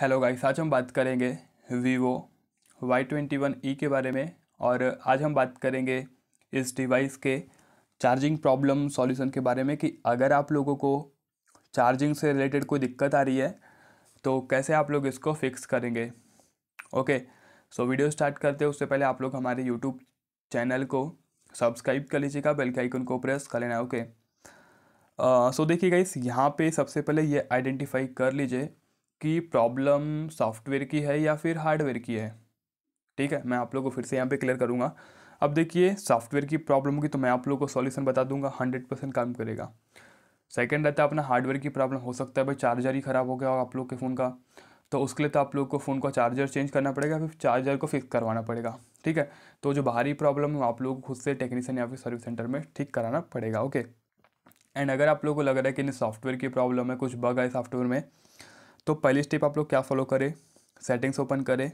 hello guys आज हम बात करेंगे Vivo Y twenty one E के बारे में और आज हम बात करेंगे इस डिवाइस के चार्जिंग प्रॉब्लम सॉल्यूशन के बारे में कि अगर आप लोगों को चार्जिंग से रिलेटेड कोई दिक्कत आ रही है तो कैसे आप लोग इसको फिक्स करेंगे ओके सो वीडियो स्टार्ट करते हैं उससे पहले आप लोग हमारे यूट्यूब चैनल को सब्सक्राइब कर लीजिएगा बेल के आइकन को प्रेस कर लेना ओके सो uh, देखिए गाइस यहाँ पे सबसे पहले ये आइडेंटिफाई कर लीजिए कि प्रॉब्लम सॉफ्टवेयर की है या फिर हार्डवेयर की है ठीक है मैं आप लोगों को फिर से यहाँ पे क्लियर करूँगा अब देखिए सॉफ्टवेयर की प्रॉब्लम होगी तो मैं आप लोगों को सॉल्यूशन बता दूंगा हंड्रेड परसेंट काम करेगा सेकेंड रहता है अपना हार्डवेयर की प्रॉब्लम हो सकता है भाई चार्जर ही ख़राब हो गया हो आप लोग के फ़ोन का तो उसके लिए तो आप लोग को फ़ोन का चार्जर चेंज करना पड़ेगा फिर चार्जर को फिक्स करवाना पड़ेगा ठीक है तो जो बाहरी प्रॉब्लम है आप लोग खुद से टेक्नीशियन या फिर सर्विस सेंटर में ठीक कराना पड़ेगा ओके एंड अगर आप लोग को लग रहा है कि नहीं सॉफ्टवेयर की प्रॉब्लम है कुछ बग है सॉफ्टवेयर में तो पहली स्टेप आप लोग क्या फॉलो करें सेटिंग्स ओपन करें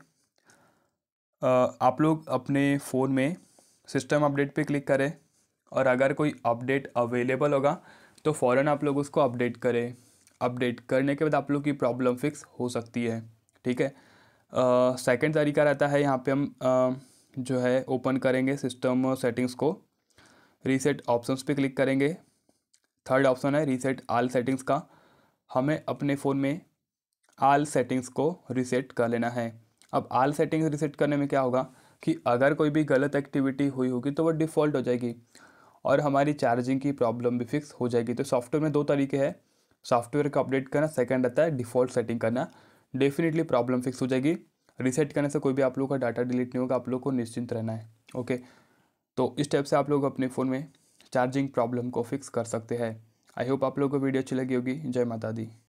आप लोग अपने फ़ोन में सिस्टम अपडेट पे क्लिक करें और अगर कोई अपडेट अवेलेबल होगा तो फ़ौरन आप लोग उसको अपडेट करें अपडेट करने के बाद आप लोग की प्रॉब्लम फिक्स हो सकती है ठीक है सेकंड तरीका रहता है यहाँ पे हम uh, जो है ओपन करेंगे सिस्टम सेटिंग्स को रीसेट ऑप्शंस पे क्लिक करेंगे थर्ड ऑप्शन है रीसेट आल सेटिंग्स का हमें अपने फ़ोन में आल सेटिंग्स को रिसेट कर लेना है अब आल सेटिंग्स रिसेट करने में क्या होगा कि अगर कोई भी गलत एक्टिविटी हुई होगी तो वो डिफ़ॉल्ट हो जाएगी और हमारी चार्जिंग की प्रॉब्लम भी फिक्स हो जाएगी तो सॉफ्टवेयर में दो तरीके हैं सॉफ्टवेयर का अपडेट करना सेकंड आता है डिफ़ॉल्ट सेटिंग करना डेफिनेटली प्रॉब्लम फिक्स हो जाएगी रिसेट करने से कोई भी आप लोगों का डाटा डिलीट नहीं होगा आप लोग को निश्चिंत रहना है ओके तो इस टाइप से आप लोग अपने फ़ोन में चार्जिंग प्रॉब्लम को फिक्स कर सकते हैं आई होप आप लोग को वीडियो अच्छी लगी होगी जय माता दी